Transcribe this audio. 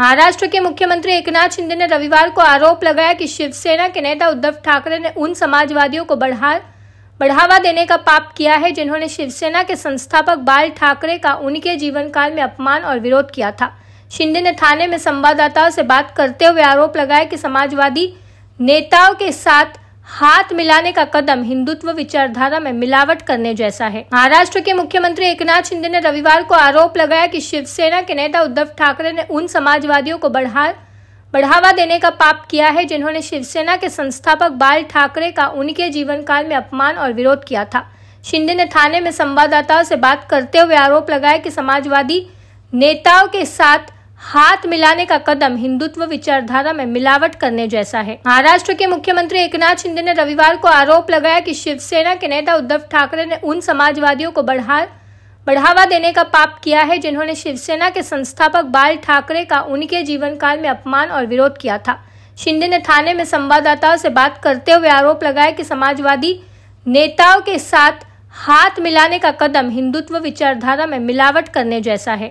महाराष्ट्र के मुख्यमंत्री एकनाथ शिंदे ने रविवार को आरोप लगाया कि शिवसेना के नेता उद्धव ठाकरे ने उन समाजवादियों को बढ़ा बढ़ावा देने का पाप किया है जिन्होंने शिवसेना के संस्थापक बाल ठाकरे का उनके जीवन काल में अपमान और विरोध किया था शिंदे ने थाने में संवाददाताओं से बात करते हुए आरोप लगाया कि समाजवादी नेताओं के साथ हाथ मिलाने का कदम हिंदुत्व विचारधारा में मिलावट करने जैसा है महाराष्ट्र के मुख्यमंत्री एकनाथ शिंदे ने रविवार को आरोप लगाया कि शिवसेना के नेता उद्धव ठाकरे ने उन समाजवादियों को बढ़ा बढ़ावा देने का पाप किया है जिन्होंने शिवसेना के संस्थापक बाल ठाकरे का उनके जीवन काल में अपमान और विरोध किया था शिंदे ने थाने में संवाददाताओं से बात करते हुए आरोप लगाया कि समाजवादी नेताओं के साथ हाथ मिलाने का कदम हिंदुत्व विचारधारा में मिलावट करने जैसा है महाराष्ट्र के मुख्यमंत्री एकनाथ शिंदे ने रविवार को आरोप लगाया कि शिवसेना के नेता उद्धव ठाकरे ने उन समाजवादियों को बढ़ा बढ़ावा देने का पाप किया है जिन्होंने शिवसेना के संस्थापक बाल ठाकरे का उनके जीवन काल में अपमान और विरोध किया था शिंदे ने थाने में संवाददाताओं से बात करते हुए आरोप लगाया कि समाजवादी नेताओं के साथ हाथ मिलाने का कदम हिंदुत्व विचारधारा में मिलावट करने जैसा है